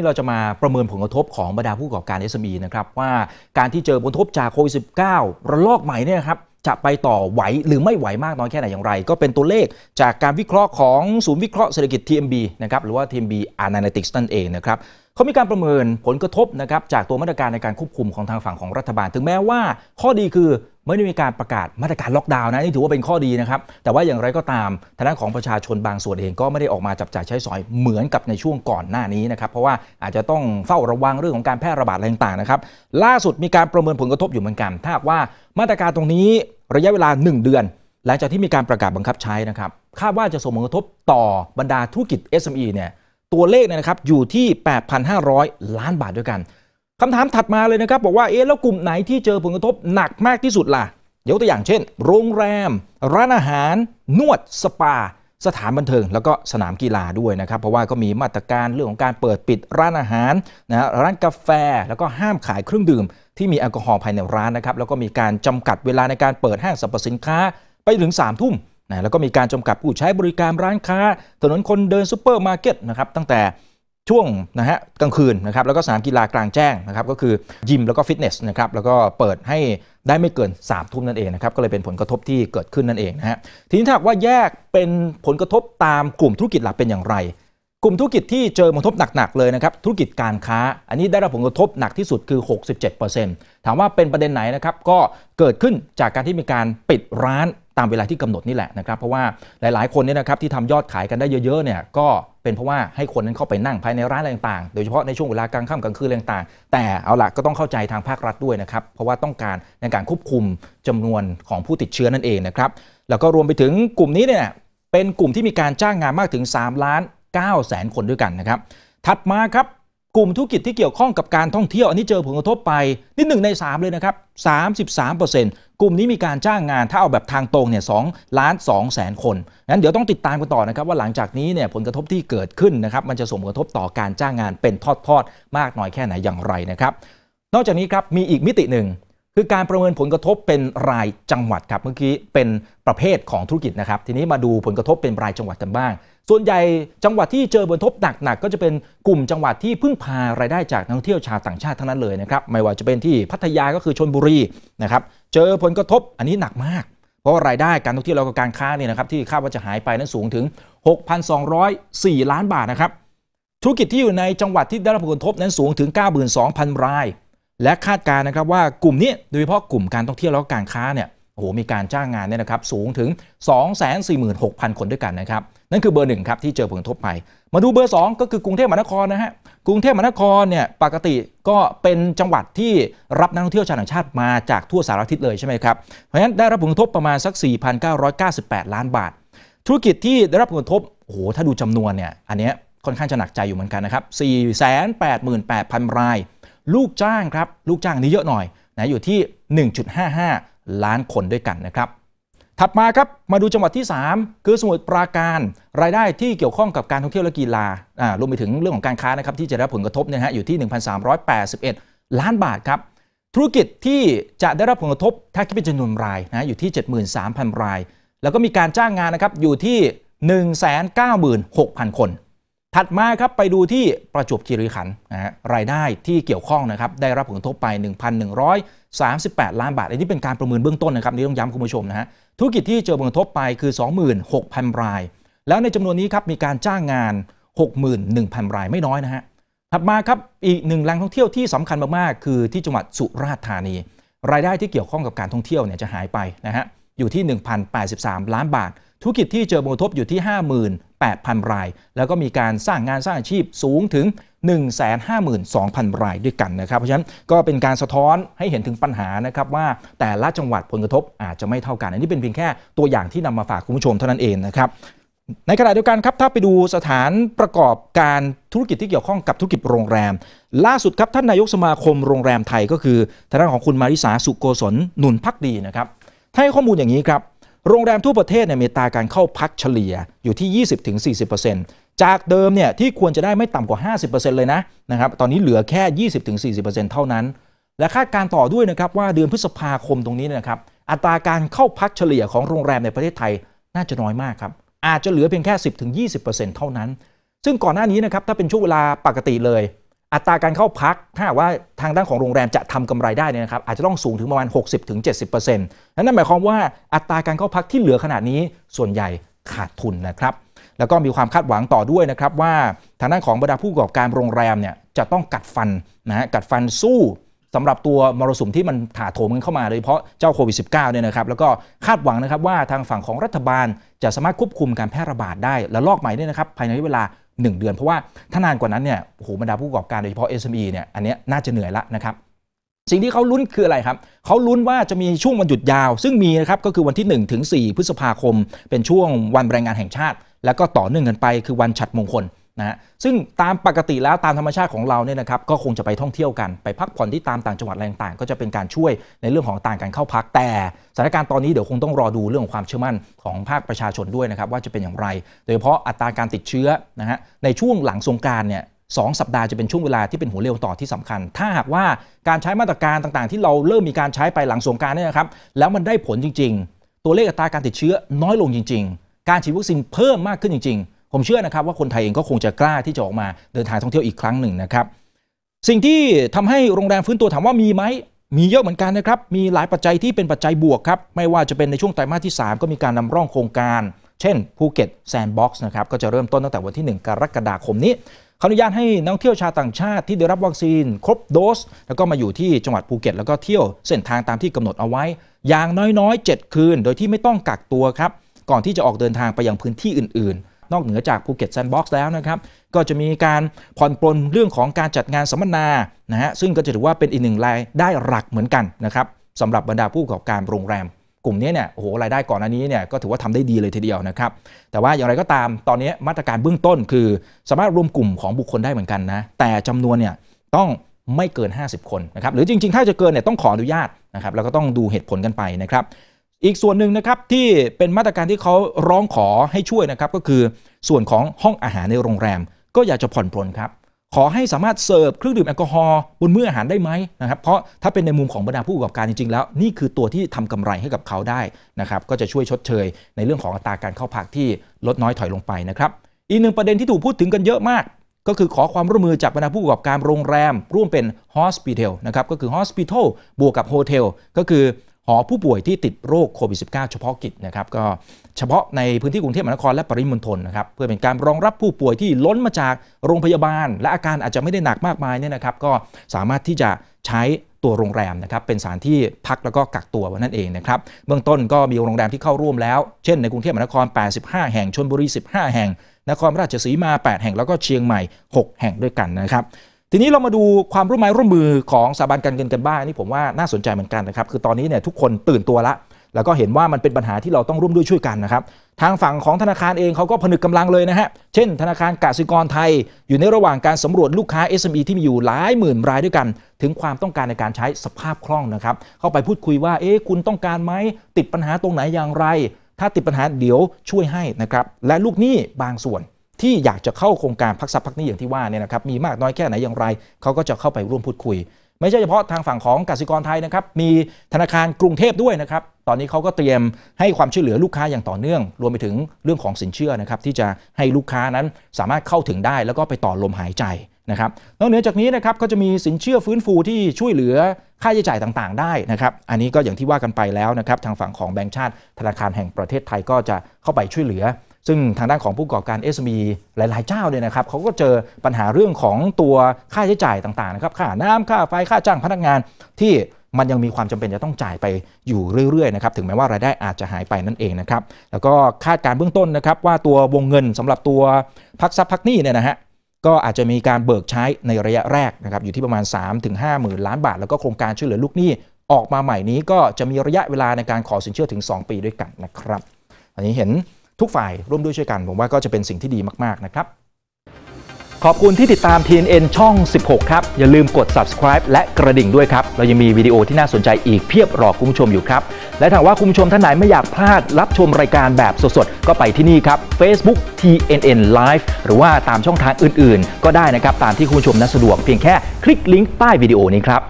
เราจะมาประเมินผลกระทบของบรรดาผู้ประกอบการ SME นะครับ ว่าการที่เจอผลกระทบจากโควิด -19 ระลอกใหม่เนี่ยครับจะไปต่อไหวหรือไม่ไหวมากน้อยแค่ไหนอย่างไร ก็เป็นตัวเลขจากการวิเคราะห์ของศูนย์วิเคราะห์เศรษฐกิจ TMB นะครับหรือว่า TMB Analytics นั่นเองนะครับเขามีการประเมินผลกระทบนะครับจากตัวมาตรการในการควบคุมของทางฝั่งของรัฐบาลถึงแม้ว่า ข้อดีคือไม่ได้มีการประกาศมาตรการล็อกดาวน์นะนี่ถือว่าเป็นข้อดีนะครับ แต่ว่าอย่างไรก็ตามทางด้านของประชาชนบางส่วนเองก็ไม่ได้ออกมาจับจ่ายใช้สอยเหมือนกับในช่วงก่อนหน้านี้นะครับ เพราะว่าอาจจะต้องเฝ้าระวังเรื่องของการแพร่ระบาดอะไรต่างๆนะครับล่าสุดมีการประเมินผลกระทบอยู่เหมือนกันถ้าว่ามาตรการตรงนี้ระยะเวลา 1 เดือนหลังจากที่มีการประกาศบังคับใช้นะครับคาดว่าจะส่งผลกระทบต่อบรรดาธุรกิจ SME เนี่ยตัวเลขเนี่ยนะครับอยู่ที่ 8,500 ล้านบาทด้วยกันคำถามถัดมาเลยนะครับบอกว่าเอ๊ะแล้วกลุ่มไหนที่เจอผลกระทบหนักมากที่สุดล่ะยกตัวอย่างเช่น โรงแรมร้านอาหาร นวดสปา สถานบันเทิง แล้วก็สนามกีฬาด้วยนะครับ เพราะว่าก็มีมาตรการเรื่องของการเปิดปิดร้านอาหารนะร้านกาแฟแล้วก็ห้ามขายเครื่องดื่มที่มีแอลกอฮอล์ภายในร้านนะครับ แล้วก็มีการจำกัดเวลาในการเปิดห้างสรรพสินค้าไปถึง3ามทุ่มนะแล้วก็มีการจำกัดผู้ใช้บริการร้านค้าถนนคนเดินซูเปอร์มาร์เก็ตนะครับตั้งแต่ช่วงนะฮะกลางคืนนะครับแล้วก็สนามกีฬากลางแจ้งนะครับก็คือยิมแล้วก็ฟิตเนสนะครับแล้วก็เปิดให้ได้ไม่เกิน3ามทุ่มนั่นเองนะครับก็เลยเป็นผลกระทบที่เกิดขึ้นนั่นเองนะฮะทีนี้ถ้าว่าแยกเป็นผลกระทบตามกลุ่มธุรกิจหลักเป็นอย่างไร กลุ่มธุรกิจที่เจอผลกระทบหนักๆเลยนะครับธุรกิจการค้า อันนี้ได้รับผลกระทบหนักที่สุดคือ 67%ถามว่าเป็นประเด็นไหนนะครับก็เกิดขึ้นจากการที่มีการปิดร้านตามเวลาที่กำหนดนี่แหละนะครับเพราะว่าหลายๆ คนเนี่ยนะครับที่ทำยอดขายกันได้เยอะๆเนี่ยก็เป็นเพราะว่าให้คนนั้นเข้าไปนั่งภายในร้านอะไรต่างๆโดยเฉพาะในช่วงเวลากลางค่ำกลางคืนอะไรต่างๆ แต่เอาละก็ต้องเข้าใจทางภาครัฐด้วยนะครับ เพราะว่าต้องการในการควบคุมจำนวนของผู้ติดเชื้อนั่นเองนะครับแล้วก็รวมไปถึงกลุ่มนี้เนี่ยเป็นกลุ่มที่มีการจ้างงานมากถึง3ล้าน9แสนคนด้วยกันนะครับถัดมาครับกลุ่มธุรกิจที่เกี่ยวข้องกับการท่องเที่ยวอันนี้เจอผลกระทบไปนี่หนึ่งใน3 เลยนะครับ33%กลุ่มนี้มีการจ้างงานถ้าเอาแบบทางตรงเนี่ยสล้านสองแสนคนงั้นเดี๋ยวต้องติดตามกันต่อนะครับว่าหลังจากนี้เนี่ยผลกระทบที่เกิดขึ้นนะครับมันจะส่งผลกระทบต่อการจ้างงานเป็นทอดๆ มากน้อยแค่ไหนอย่างไรนะครับนอกจากนี้ครับมีอีกมิติหนึ่งคือการประเมินผลกระทบเป็นรายจังหวัดครับเมื่อกี้เป็นประเภทของธุรกิจนะครับทีนี้มาดูผลกระทบเป็นรายจังหวัดกันบ้างส่วนใหญ่จังหวัดที่เจอบนทบหนักๆก็จะเป็นกลุ่มจังหวัดที่พึ่งพารายได้จากนักท่องเที่ยวชาวต่างชาติทั้งนั้นเลยนะครับไม่ว่าจะเป็นที่พัทยาก็คือชนบุรีนะครับเจอผลกระทบอันนี้หนักมาก เพราะรายได้การท่องเที่ยวแล้วก็การค้าเนี่ยนะครับที่คาดว่าจะหายไปนั้นสูงถึง 6,204 ล้านบาทนะครับธุรกิจที่อยู่ในจังหวัดที่ได้รับผลกระทบนั้นสูงถึง 92,000 ราย และคาดการณ์นะครับว่ากลุ่มนี้โดยเฉพาะกลุ่มการท่องเที่ยวแล้วก็การค้าเนี่ยโอ้โหมีการจ้างงานเนี่ยนะครับสูงถึง 246,000 คนด้วยกันนะครับนั่นคือเบอร์หนึ่งครับ ที่เจอผลกระทบไป มาดูเบอร์ 2 ก็คือกรุงเทพมหานครนะฮะกรุงเทพมหานครเนี่ยปกติก็เป็นจังหวัดที่รับนักท่องเที่ยวชาวต่างชาติมาจากทั่วสารทิศเลยใช่ไหมครับ เพราะฉะนั้นได้รับผลกระทบประมาณสัก 4,998 ล้านบาท ธุรกิจที่ได้รับผลกระทบโอ้โหถ้าดูจำนวนเนี่ยอันนี้ค่อนข้างจะหนักใจอยู่เหมือนกันนะครับ 488,000 ราย ลูกจ้างครับลูกจ้างนี้เยอะหน่อยนะอยู่ที่ 1.55 ล้านคนด้วยกันนะครับถัดมาครับมาดูจังหวัดที่ 3 คือสมุทรปราการรายได้ที่เกี่ยวข้องกับการท่องเที่ยวและกีฬารวมไปถึงเรื่องของการค้านะครับที่จะได้ผลกระทบเนี่ยฮะอยู่ที่ 1,381 ล้านบาทครับธุรกิจที่จะได้รับผลกระทบถ้าคิดเป็นจำนวนรายนะอยู่ที่ 73,000 รายแล้วก็มีการจ้างงานนะครับอยู่ที่196,000คน ถัดมาครับไปดูที่ประจวบคีรีขันธ์นะรายได้ที่เกี่ยวข้องนะครับได้รับผลกระทบไป 1,138 ล้านบาทอันนี้เป็นการประเมินเบื้องต้นนะครับนี่ต้องย้ำคุณผู้ชมนะฮะธุรกิจที่เจอผลกระทบไปคือ 26,000ราย แล้วในจำนวนนี้ครับ มีการจ้างงาน 61,000รายไม่น้อยนะฮะ ถัดมาครับอีกหนึ่งแหล่งท่องเที่ยวที่สำคัญมาก ๆ คือที่จังหวัดสุราษฎร์ธานี รายได้ที่เกี่ยวข้องกับการท่องเที่ยวเนี่ยจะหายไปนะฮะอยู่ที่ 1,083 ล้านบาทธุรกิจที่เจอผลกระทบอยู่ที่ 58,000 ราย แล้วก็มีการสร้างงานสร้างอาชีพสูงถึง152,000 รายด้วยกันนะครับ เพราะฉะนั้นก็เป็นการสะท้อนให้เห็นถึงปัญหานะครับว่าแต่ละจังหวัดผลกระทบอาจจะไม่เท่ากันอันนี้เป็นเพียงแค่ตัวอย่างที่นำมาฝากคุณผู้ชมเท่านั้นเองนะครับในขณะเดียวกันครับ ถ้าไปดูสถานประกอบการธุรกิจที่เกี่ยวข้องกับธุรกิจโรงแรม ล่าสุดครับท่านนายกสมาคมโรงแรมไทยก็คือทางด้านของคุณมาริสาสุโกศลนุนพักดีนะครับให้ข้อมูลอย่างนี้ครับโรงแรมทั่วประเทศเนี่ยมีตาการเข้าพักเฉลี่ยอยู่ที่ 20-40%จากเดิมเนี่ยที่ควรจะได้ไม่ต่ำกว่า 50%เลยนะนะครับ ตอนนี้เหลือแค่ 20-40%เท่านั้น และคาดการต่อด้วยนะครับว่าเดือนพฤษภาคมตรงนี้นะครับ อัตราการเข้าพักเฉลี่ยของโรงแรมในประเทศไทยน่าจะน้อยมากครับอาจจะเหลือเพียงแค่ 10-20%เท่านั้น ซึ่งก่อนหน้านี้นะครับถ้าเป็นช่วงเวลาปกติเลย อัตราการเข้าพักถ้าว่าทางด้านของโรงแรมจะทำกำไรได้เนี่ยนะครับ อาจจะต้องสูงถึงประมาณ 60-70%นั่นหมายความว่าอัตราการเข้าพักที่เหลือขนาดนี้ส่วนใหญ่ขาดทุนนะครับแล้วก็มีความคาดหวังต่อด้วยนะครับว่าทางด้านของบรรดาผู้ประกอบการโรงแรมเนี่ยจะต้องกัดฟันนะฮะกัดฟันสู้สำหรับตัวมรสุมที่มันถาโถมกันเข้ามาโดยเฉพาะเจ้าโควิด -19 เนี่ยนะครับ แล้วก็คาดหวังนะครับว่าทางฝั่งของรัฐบาลจะสามารถควบคุมการแพร่ระบาดได้ และลอกใหม่เนี่ยนะครับ ภายในเวลา 1 เดือนเพราะว่าถ้านานกว่านั้นเนี่ยโอ้โหบรรดาผู้ประกอบการโดยเฉพาะ SME เนี่ยอันนี้น่าจะเหนื่อยละนะครับสิ่งที่เขาลุ้นคืออะไรครับ เขาลุ้นว่าจะมีช่วงวันหยุดยาว ซึ่งมีนะครับก็คือวันที่1ถึง4พฤษภาคมเป็นช่วงวันแรงงานแห่งชาติ แล้วก็ต่อเนื่องกันไปคือวันฉัดมงคลนะซึ่งตามปกติแล้วตามธรรมชาติของเราเนี่ยนะครับ ก็คงจะไปท่องเที่ยวกันไปพักผ่อนที่ตามต่างจังหวัดแรงต่างก็จะเป็นการช่วยในเรื่องของต่างการเข้าพักแต่ สถานการณ์ตอนนี้เดี๋ยวคงต้องรอดูเรื่องของความเชื่อมั่นของภาคประชาชนด้วยนะครับว่าจะเป็นอย่างไร โดยเฉพาะอัตราการติดเชื้อนะฮะในช่วงหลังสงการเนี่ย2สัปดาห์ จะเป็นช่วงเวลา ที่เป็น หัวเรียวต่อ ที่สำคัญ ถ้าหากว่าการใช้มาตรการต่างๆ ที่เราเริ่มมีการใช้ไปหลังสงการเนี่ยนะครับ แล้วมันได้ผลจริงๆ ตัวเลขอัตราการติดเชื้อน้อยลงจริง ๆ การฉีดวัคซีนเพิ่มมากขึ้นจริงๆ ผมเชื่อนะครับว่าคนไทยเองก็คงจะกล้าที่จะออกมาเดินทางท่องเที่ยวอีกครั้งหนึ่งนะครับ สิ่งที่ทำให้โรงแรมฟื้นตัวถามว่ามีไหมมีเยอะเหมือนกันนะครับ มีหลายปัจจัยที่เป็นปัจจัยบวกครับ ไม่ว่าจะเป็นในช่วงไตรมาสที่ 3 ก็มีการนำร่องโครงการเช่นภูเก็ตแซนด์บ็อกซ์นะครับก็จะเริ่มต้นตั้งแต่วันที่ 1 กรกฎาคมนี้เขาอนุญาตให้นักเที่ยวชาวต่างชาติที่ได้รับวัคซีนครบโดส แล้วก็มาอยู่ที่จังหวัดภูเก็ตแล้วก็เที่ยวเส้นทางตามที่กำหนดเอาไว้ อย่างน้อยๆ 7 คืนโดยที่ไม่ต้องกักตัวครับ ก่อนที่จะออกเดินทางไปยังพื้นที่อื่นๆ นอกเหนือจากภูเก็ตแซนด์บ็อกซ์แล้วนะครับก็จะมีการผ่อนปลนเรื่องของการจัดงานสัมมนานะฮะซึ่งก็จะถือว่าเป็นอีกหนึ่งรายได้หลักเหมือนกันนะครับสำหรับบรรดาผู้ประกอบการโรงแรมลุ่มนี้เนี่ยโอ้โหรายได้ก่อนอันนี้เนี่ยก็ถือว่าทำได้ดีเลยทีเดียวนะครับ แต่ว่าอย่างไรก็ตามตอนนี้มาตรการเบื้องต้นคือสามารถรวมกลุ่มของบุคคลได้เหมือนกันนะ แต่จำนวนเนี่ยต้องไม่เกิน 50 คนนะครับหรือจริงๆถ้าจะเกินเนี่ยต้องขออนุญาตนะครับแล้วก็ต้องดูเหตุผลกันไปนะครับอีกส่วนหนึ่งนะครับที่เป็นมาตรการที่เขาร้องขอให้ช่วยนะครับก็คือส่วนของห้องอาหารในโรงแรม ก็อยากจะผ่อนปลนครับขอให้สามารถเสิร์ฟเครื่องดื่มแอลกอฮอล์บนมื้ออาหารได้ไหมนะครับเพราะถ้าเป็นในมุมของบรรดาผู้ประกอบการจริง ๆแล้ว นี่คือตัวที่ทำกำไรให้กับเขาได้นะครับก็จะช่วยชดเชยในเรื่องของอัตราการเข้าพักที่ลดน้อยถอยลงไปนะครับอีกหนึ่งประเด็นที่ถูกพูดถึงกันเยอะมาก ก็คือขอความร่วมมือจากบรรดาผู้ประกอบการโรงแรมร่วมเป็นฮอสปิทอลนะครับก็คือฮอสปิทอลบวกกับโฮเทลก็คือหอผู้ป่วยที่ติดโรคโควิด -19 เฉพาะกิจนะครับ ก็เฉพาะในพื้นที่กรุงเทพมหานครและปริมณฑลนะครับเพื่อเป็นการรองรับผู้ป่วยที่ล้นมาจากโรงพยาบาล และอาการอาจจะไม่ได้หนักมากมายเนี่ยนะครับก็สามารถที่จะใช้ตัวโรงแรมนะครับเป็นสถานที่พักแล้วก็กักตัวนั่นเองนะครับเบื้องต้นก็มีโรงแรมที่เข้าร่วมแล้ว เช่นในกรุงเทพมหานคร 85 แห่ง ชนบุรี 15 แห่ง นครราชสีมา 8 แห่งแล้วก็เชียงใหม่ 6 แห่งด้วยกันนะครับทีนี้เรามาดูความร่วมมือร่วมมือของสถาบันการเงินกันบ้างนี่ผมว่าน่าสนใจเหมือนกันนะครับคือตอนนี้เนี่ยทุกคนตื่นตัวละแล้วก็เห็นว่ามันเป็นปัญหาที่เราต้องร่วมด้วยช่วยกันนะครับทางฝั่งของธนาคารเองเขาก็ผนึกกำลังเลยนะฮะ เช่น ธนาคารกสิกรไทยอยู่ในระหว่างการสำรวจลูกค้า SME ที่มีอยู่หลายหมื่นรายด้วยกัน ถึงความต้องการในการใช้สภาพคล่องนะครับเข้าไปพูดคุยว่าเอ๊ะคุณต้องการไหมติดปัญหาตรงไหนอย่างไรถ้าติดปัญหาเดี๋ยวช่วยให้นะครับและลูกหนี้บางส่วนที่อยากจะเข้าโครงการพักซับพักนี้อย่างที่ว่าเนี่ยนะครับมีมากน้อยแค่ไหนอย่างไรเขาก็จะเข้าไปร่วมพูดคุยไม่ใช่เฉพาะทางฝั่งของกสิกรไทยนะครับ มีธนาคารกรุงเทพด้วยนะครับ ตอนนี้เขาก็เตรียมให้ความช่วยเหลือลูกค้าอย่างต่อเนื่อง รวมไปถึงเรื่องของสินเชื่อนะครับที่จะให้ลูกค้านั้นสามารถเข้าถึงได้แล้วก็ไปต่อลมหายใจนะครับ นอกเหนือจากนี้นะครับก็จะมีสินเชื่อฟื้นฟูที่ช่วยเหลือค่าใช้จ่ายต่าง ๆ ได้นะครับ อันนี้ก็อย่างที่ว่ากันไปแล้วนะครับทางฝั่งของแบงก์ชาติ ธนาคารแห่งประเทศไทยก็จะเข้าไปช่วยเหลือซึ่งทางด้านของผู้ประกอบการ SME หลายๆเจ้าเนี่ยนะครับเขาก็เจอปัญหาเรื่องของตัวค่าใช้จ่ายต่างๆนะครับค่าน้ำค่าไฟค่าจ้างพนักงาน ที่มันยังมีความจำเป็นจะต้องจ่ายไปอยู่เรื่อยๆนะครับถึงแม้ว่ารายได้อาจจะหายไปนั่นเองนะครับแล้วก็คาดการเบื้องต้นนะครับว่าตัววงเงินสำหรับตัวพักซับพักหนี้เนี่ยนะฮะก็อาจจะมีการเบิกใช้ในระยะแรกนะครับอยู่ที่ประมาณ3-5หมื่นล้านบาท แล้วก็โครงการช่วยเหลือลูกหนี้ออกมาใหม่นี้ก็จะมีระยะเวลาในการขอสินเชื่อถึง 2 ปีด้วยกันนะครับ อันนี้เห็นทุกฝ่ายร่วมด้วยช่วยกัน ผมว่าก็จะเป็นสิ่งที่ดีมากๆนะครับ ขอบคุณที่ติดตาม TNN ช่อง 16 ครับ อย่าลืมกด subscribe และกระดิ่งด้วยครับ เรายังมีวิดีโอที่น่าสนใจอีกเพียบรอคุณผู้ชมอยู่ครับ และถ้าว่าคุณผู้ชมท่านไหนไม่อยากพลาดรับชมรายการแบบสดๆ ก็ไปที่นี่ครับ Facebook TNN Live หรือว่าตามช่องทางอื่น ๆ ก็ได้นะครับตามที่คุณผู้ชมนั้นสะดวกเพียงแค่คลิกลิงก์ใต้วิดีโอนี้ครับ